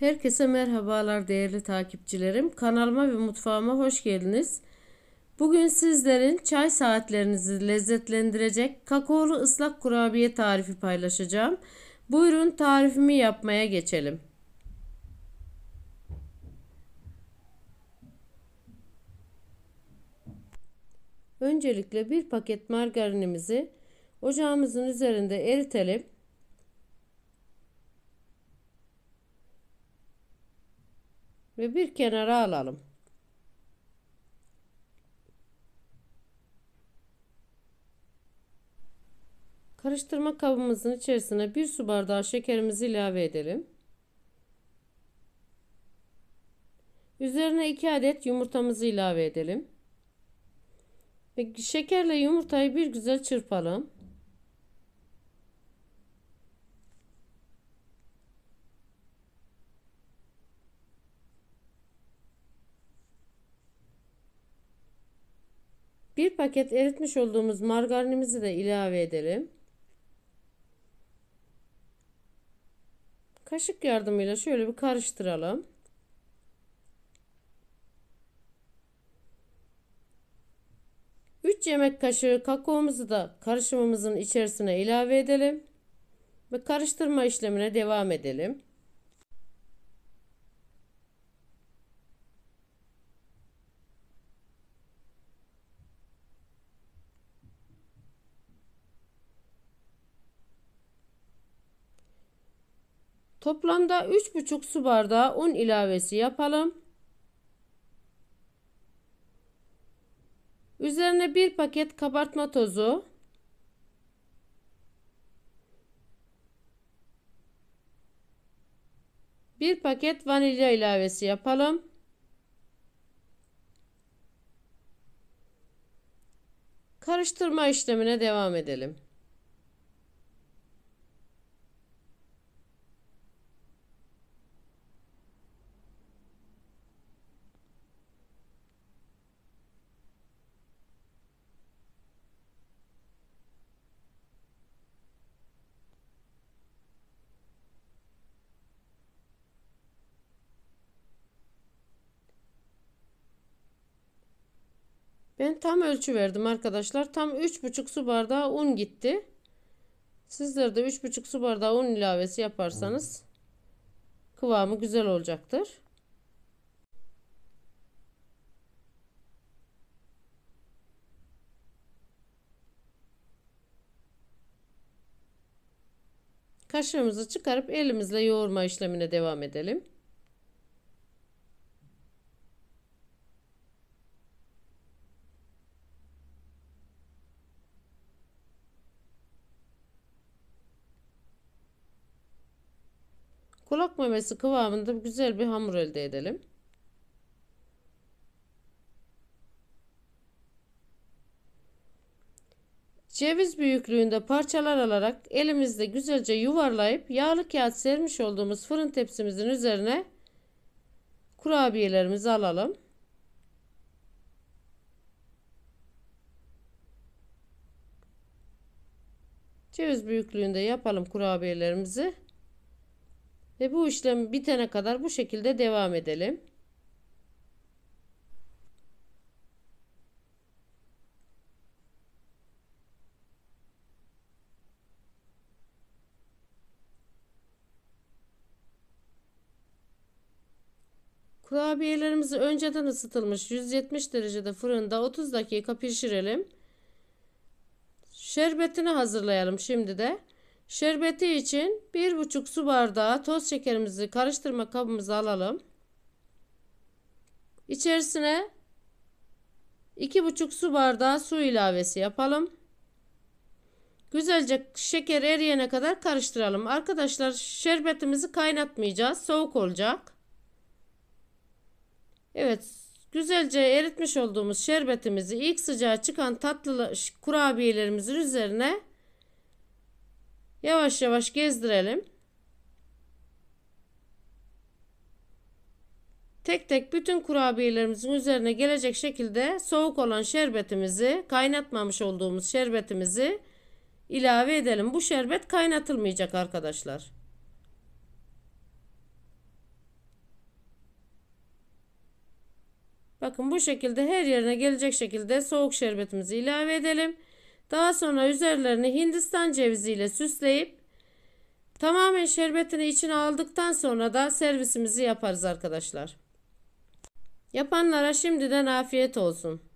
Herkese merhabalar değerli takipçilerim. Kanalıma ve mutfağıma hoş geldiniz. Bugün sizlerin çay saatlerinizi lezzetlendirecek kakaolu ıslak kurabiye tarifi paylaşacağım. Buyurun tarifimi yapmaya geçelim. Öncelikle bir paket margarinimizi ocağımızın üzerinde eritelim. ve bir kenara alalım. Karıştırma kabımızın içerisine bir su bardağı şekerimizi ilave edelim. Üzerine 2 adet yumurtamızı ilave edelim. Ve şekerle yumurtayı bir güzel çırpalım. Bir paket eritmiş olduğumuz margarinimizi de ilave edelim. Kaşık yardımıyla şöyle bir karıştıralım. yemek kaşığı kakaomuzu da karışımımızın içerisine ilave edelim ve karıştırma işlemine devam edelim. Toplamda 3,5 su bardağı un ilavesi yapalım. Üzerine 1 paket kabartma tozu. Bir paket vanilya ilavesi yapalım. Karıştırma işlemine devam edelim. Ben tam ölçü verdim arkadaşlar. Tam 3,5 su bardağı un gitti. Sizler de 3,5 su bardağı un ilavesi yaparsanız kıvamı güzel olacaktır. Kaşığımızı çıkarıp elimizle yoğurma işlemine devam edelim. Kulak memesi kıvamında güzel bir hamur elde edelim. Ceviz büyüklüğünde parçalar alarak elimizde güzelce yuvarlayıp yağlı kağıt sermiş olduğumuz fırın tepsimizin üzerine kurabiyelerimizi alalım. Ceviz büyüklüğünde yapalım kurabiyelerimizi. Ve bu işlem bitene kadar bu şekilde devam edelim. Kurabiyelerimizi önceden ısıtılmış 170 derecede fırında 30 dakika pişirelim. Şerbetini hazırlayalım şimdi de. Şerbeti için 1,5 su bardağı toz şekerimizi karıştırma kabımıza alalım. İçerisine 2,5 su bardağı su ilavesi yapalım. Güzelce şeker eriyene kadar karıştıralım. Arkadaşlar şerbetimizi kaynatmayacağız. Soğuk olacak. Evet güzelce eritmiş olduğumuz şerbetimizi ilk sıcağı çıkan tatlı kurabiyelerimizin üzerine Yavaş yavaş gezdirelim. Tek tek bütün kurabiyelerimizin üzerine gelecek şekilde soğuk olan şerbetimizi, kaynatmamış olduğumuz şerbetimizi ilave edelim. Bu şerbet kaynatılmayacak arkadaşlar. Bakın bu şekilde her yerine gelecek şekilde soğuk şerbetimizi ilave edelim. Daha sonra üzerlerini Hindistan ceviziyle süsleyip tamamen şerbetini içine aldıktan sonra da servisimizi yaparız arkadaşlar. Yapanlara şimdiden afiyet olsun.